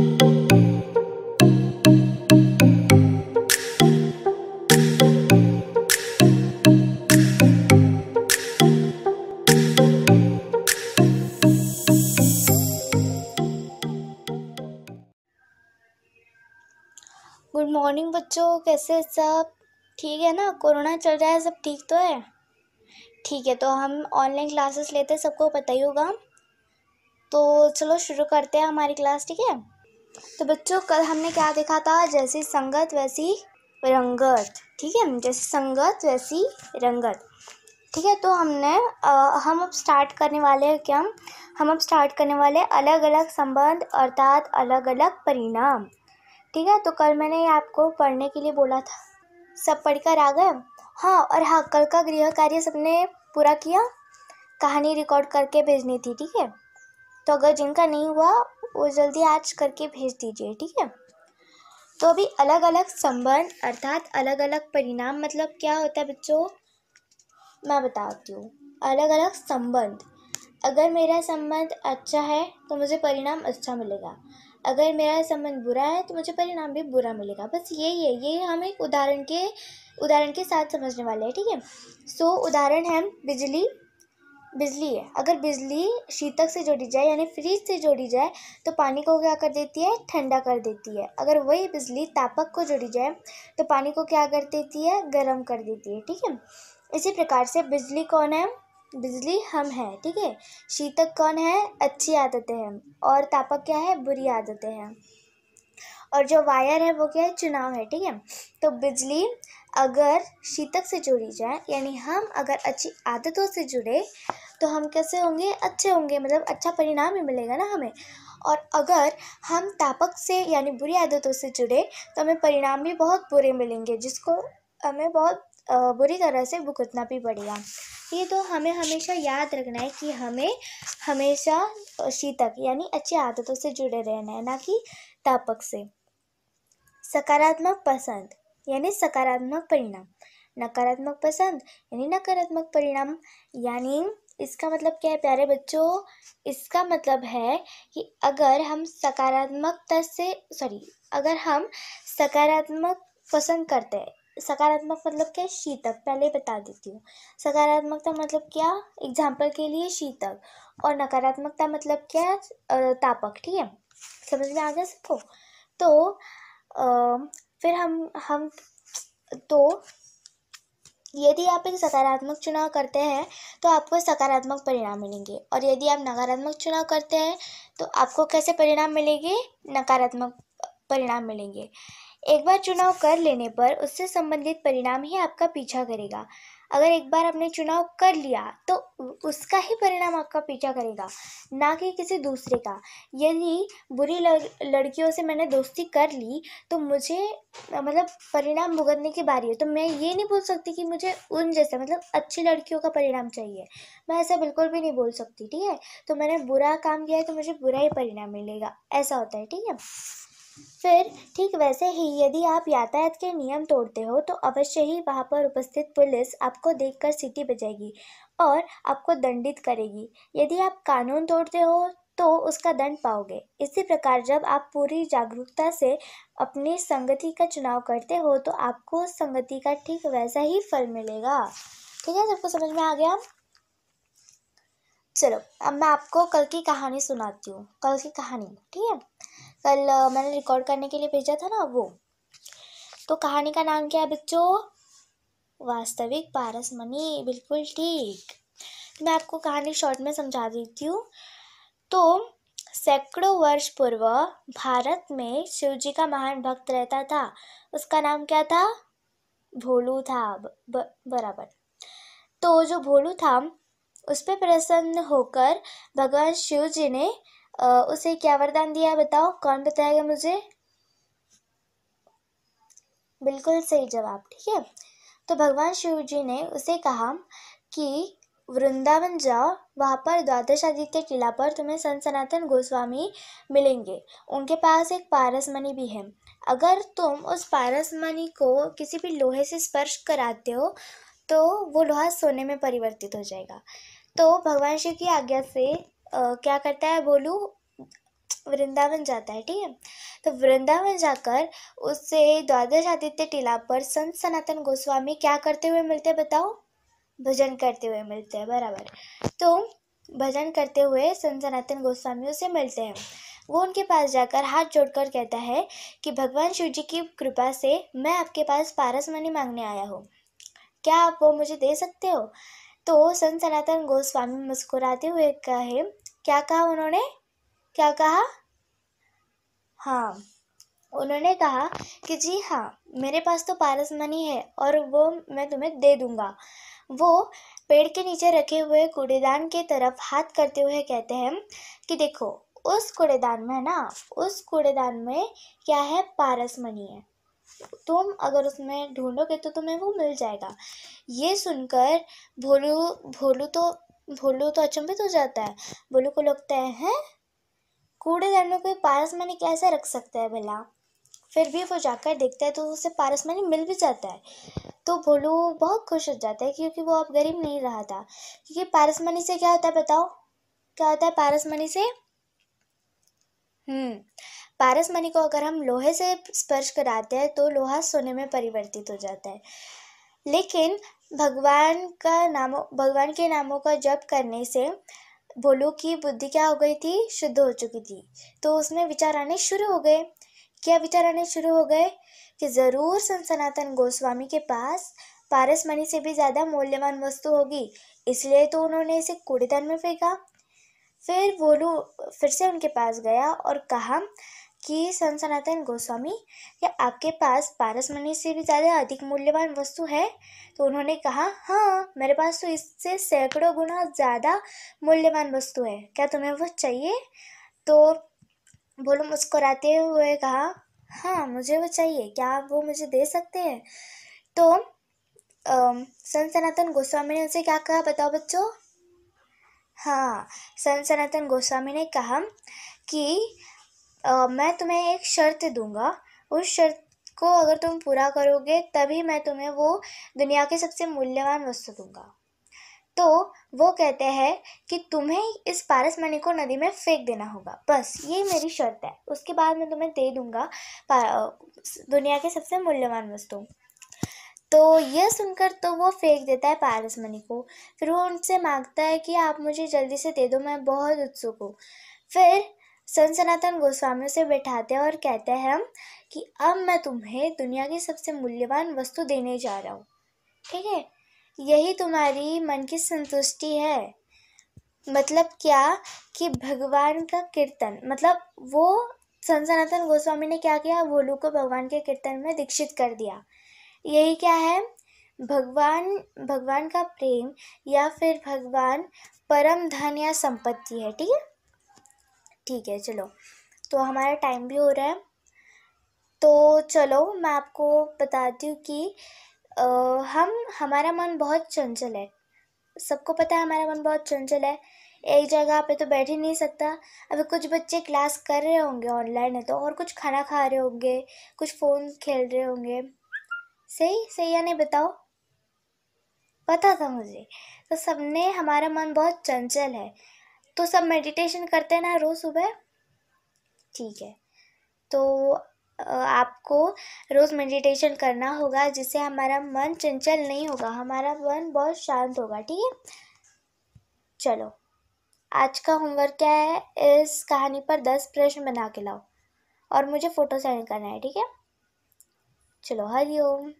good morning बच्चों कैसे सब ठीक है ना कोरोना चल रहा है सब ठीक तो है ठीक है तो हम ऑनलाइन क्लासेस लेते हैं सबको पता ही होगा तो चलो शुरू करते हैं हमारी क्लास ठीक है तो बच्चों कल हमने क्या देखा था जैसी संगत वैसी रंगत ठीक है जैसी संगत वैसी रंगत ठीक है तो हमने आ, हम अब स्टार्ट करने वाले हैं क्या हम अब स्टार्ट करने वाले अलग अलग संबंध अर्थात अलग अलग परिणाम ठीक है तो कल मैंने आपको पढ़ने के लिए बोला था सब पढ़कर आ गए हाँ और हाँ कल का गृह कार्य सबने पूरा किया कहानी रिकॉर्ड करके भेजनी थी ठीक है तो अगर जिनका नहीं हुआ वो जल्दी आज करके भेज दीजिए ठीक है तो अभी अलग अलग संबंध अर्थात अलग अलग परिणाम मतलब क्या होता है बच्चों मैं बताती हूँ अलग अलग संबंध अगर मेरा संबंध अच्छा है तो मुझे परिणाम अच्छा मिलेगा अगर मेरा संबंध बुरा है तो मुझे परिणाम भी बुरा मिलेगा बस यही है ये हम एक उदाहरण के उदाहरण के साथ समझने वाले हैं ठीक है सो so, उदाहरण है बिजली बिजली है अगर बिजली शीतक से जोड़ी जाए यानी फ्रीज से जोड़ी जाए तो पानी को क्या कर देती है ठंडा कर देती है अगर वही बिजली तापक को जोड़ी जाए तो पानी को क्या कर देती है गर्म कर देती है ठीक है इसी प्रकार से बिजली कौन है बिजली हम हैं ठीक है शीतक कौन है अच्छी आदतें हैं और तापक क्या है बुरी आदतें हैं और जो वायर है वो क्या है चुनाव है ठीक है तो बिजली अगर शीतक से जुड़ी जाए यानी हम अगर अच्छी आदतों से जुड़े तो हम कैसे होंगे अच्छे होंगे मतलब अच्छा परिणाम ही मिलेगा ना हमें और अगर हम तापक से यानी बुरी आदतों से जुड़े तो हमें परिणाम भी बहुत बुरे मिलेंगे जिसको हमें बहुत बुरी तरह से भुगतना भी पड़ेगा ये तो हमें हमेशा याद रखना है कि हमें हमेशा शीतक यानी अच्छी आदतों से जुड़े रहना है ना कि तापक से सकारात्मक पसंद यानी सकारात्मक परिणाम नकारात्मक पसंद यानी नकारात्मक परिणाम यानी इसका मतलब क्या है प्यारे बच्चों इसका मतलब है कि अगर हम सकारात्मकता से सॉरी अगर हम सकारात्मक पसंद करते हैं सकारात्मक मतलब क्या है शीतक पहले बता देती हूँ सकारात्मकता मतलब क्या एग्जाम्पल के लिए शीतक और नकारात्मकता मतलब क्या तापक ठीक है समझ में आ गया सबको तो आ, फिर हम हम तो यदि आप एक सकारात्मक चुनाव करते हैं तो आपको सकारात्मक परिणाम मिलेंगे और यदि आप नकारात्मक चुनाव करते हैं तो आपको कैसे परिणाम मिलेंगे नकारात्मक परिणाम मिलेंगे एक बार चुनाव कर लेने पर उससे संबंधित परिणाम ही आपका पीछा करेगा अगर एक बार आपने चुनाव कर लिया तो उसका ही परिणाम आपका पीछा करेगा ना कि किसी दूसरे का यदि बुरी लड़कियों से मैंने दोस्ती कर ली तो मुझे मतलब परिणाम भुगतने की बारी है तो मैं ये नहीं बोल सकती कि मुझे उन जैसे मतलब अच्छी लड़कियों का परिणाम चाहिए मैं ऐसा बिल्कुल भी नहीं बोल सकती ठीक है तो मैंने बुरा काम किया है तो मुझे बुरा ही परिणाम मिलेगा ऐसा होता है ठीक है फिर ठीक वैसे ही यदि आप यातायात के नियम तोड़ते हो तो अवश्य ही वहाँ पर उपस्थित पुलिस आपको देखकर सीटी बजाएगी और आपको दंडित करेगी यदि आप कानून तोड़ते हो तो उसका दंड पाओगे इसी प्रकार जब आप पूरी जागरूकता से अपनी संगति का चुनाव करते हो तो आपको संगति का ठीक वैसा ही फल मिलेगा ठीक है सबको समझ में आ गया चलो अब मैं आपको कल की कहानी सुनाती हूँ कल की कहानी ठीक है कल मैंने रिकॉर्ड करने के लिए भेजा था ना वो तो कहानी का नाम क्या है बच्चों वास्तविक पारस मनी बिल्कुल ठीक मैं आपको कहानी शॉर्ट में समझा देती हूँ तो सैकड़ों वर्ष पूर्व भारत में शिव जी का महान भक्त रहता था उसका नाम क्या था भोलू था ब, बराबर तो जो भोलू था उस पर प्रसन्न होकर भगवान शिव जी ने उसे क्या वरदान दिया बताओ कौन बताएगा मुझे बिल्कुल सही जवाब ठीक है तो भगवान शिव जी ने उसे कहा कि वृंदावन जाओ वहाँ पर द्वादश आदित्य किला पर तुम्हें सन सनातन गोस्वामी मिलेंगे उनके पास एक पारस मणि भी है अगर तुम उस पारस मणि को किसी भी लोहे से स्पर्श कराते हो तो वो लोहा सोने में परिवर्तित हो जाएगा तो भगवान शिव की आज्ञा से आ, क्या करता है बोलू वृंदावन जाता है ठीक है तो वृंदावन जाकर उससे द्वादश आदित्य टीला पर संत सनातन गोस्वामी क्या करते हुए मिलते बताओ भजन करते हुए मिलते हैं बराबर तो भजन करते हुए संत सनातन गोस्वामी से मिलते हैं वो उनके पास जाकर हाथ जोड़कर कहता है कि भगवान शिव जी की कृपा से मैं आपके पास पारस मनी मांगने आया हूँ क्या आप वो मुझे दे सकते हो तो संत सनातन गोस्वामी मुस्कुराते हुए कहे क्या कहा उन्होंने क्या कहा हाँ उन्होंने कहा कि जी हाँ मेरे पास तो पारस मनी है और वो मैं तुम्हें दे दूंगा वो पेड़ के नीचे रखे हुए कूड़ेदान के तरफ हाथ करते हुए कहते हैं कि देखो उस कूड़ेदान में ना उस कूड़ेदान में क्या है पारस मनी है तुम अगर उसमें ढूंढोगे तो तुम्हें वो मिल जाएगा ये सुनकर भोलू भोलू तो भोलू तो अचंभित हो जाता है भोलू को लगता है हैं कूड़े घर में कोई पारस मनी कैसे रख सकता है भला फिर भी वो जाकर देखता है तो उसे पारस मनी मिल भी जाता है तो भोलू बहुत खुश हो जाता है क्योंकि वो अब गरीब नहीं रहा था क्योंकि पारस मनी से क्या होता है बताओ क्या होता है पारस मनी से हम्म पारस मणि को अगर हम लोहे से स्पर्श कराते हैं तो लोहा सोने में परिवर्तित हो जाता है लेकिन भगवान का नामों भगवान के नामों का जप करने से भोलू की बुद्धि क्या हो गई थी शुद्ध हो चुकी थी तो उसमें विचार आने शुरू हो गए क्या विचार आने शुरू हो गए कि ज़रूर सनातन गोस्वामी के पास पारस मणि से भी ज़्यादा मूल्यवान वस्तु होगी इसलिए तो उन्होंने इसे कूड़ेदान में फेंका फिर भोलू फिर से उनके पास गया और कहा कि सनातन गोस्वामी या आपके पास पारस मनी से भी ज़्यादा अधिक मूल्यवान वस्तु है तो उन्होंने कहा हाँ मेरे पास तो इससे सैकड़ों गुना ज़्यादा मूल्यवान वस्तु है क्या तुम्हें वो चाहिए तो बोलो मुस्कुराते हुए कहा हाँ मुझे वो चाहिए क्या आप वो मुझे दे सकते हैं तो सन सनातन गोस्वामी ने उनसे क्या कहा बताओ बच्चों हाँ सन सनातन गोस्वामी ने कहा कि आ, मैं तुम्हें एक शर्त दूंगा उस शर्त को अगर तुम पूरा करोगे तभी मैं तुम्हें वो दुनिया की सबसे मूल्यवान वस्तु दूंगा तो वो कहते हैं कि तुम्हें इस पारस मणि को नदी में फेंक देना होगा बस ये मेरी शर्त है उसके बाद मैं तुम्हें दे दूंगा दुनिया के सबसे मूल्यवान वस्तु तो यह सुनकर तो वो फेंक देता है पारस मणि को फिर वो उनसे मांगता है कि आप मुझे जल्दी से दे दो मैं बहुत उत्सुक हूँ फिर संत सनातन गोस्वामी उसे बैठाते हैं और कहते हैं कि अब मैं तुम्हें दुनिया की सबसे मूल्यवान वस्तु देने जा रहा हूँ ठीक है यही तुम्हारी मन की संतुष्टि है मतलब क्या कि भगवान का कीर्तन मतलब वो संत सनातन गोस्वामी ने क्या किया भोलू को भगवान के कीर्तन में दीक्षित कर दिया यही क्या है भगवान भगवान का प्रेम या फिर भगवान परम धन या संपत्ति है ठीक है ठीक है चलो तो हमारा टाइम भी हो रहा है तो चलो मैं आपको बताती हूँ कि आ, हम हमारा मन बहुत चंचल है सबको पता है हमारा मन बहुत चंचल है एक जगह पे तो बैठ ही नहीं सकता अभी कुछ बच्चे क्लास कर रहे होंगे ऑनलाइन है तो और कुछ खाना खा रहे होंगे कुछ फ़ोन खेल रहे होंगे सही सही या नहीं बताओ पता था मुझे तो सबने हमारा मन बहुत चंचल है तो सब मेडिटेशन करते हैं ना रोज़ सुबह ठीक है तो आपको रोज़ मेडिटेशन करना होगा जिससे हमारा मन चंचल नहीं होगा हमारा मन बहुत शांत होगा ठीक है चलो आज का होमवर्क क्या है इस कहानी पर दस प्रश्न बना के लाओ और मुझे फ़ोटो सेंड करना है ठीक है चलो हरिओम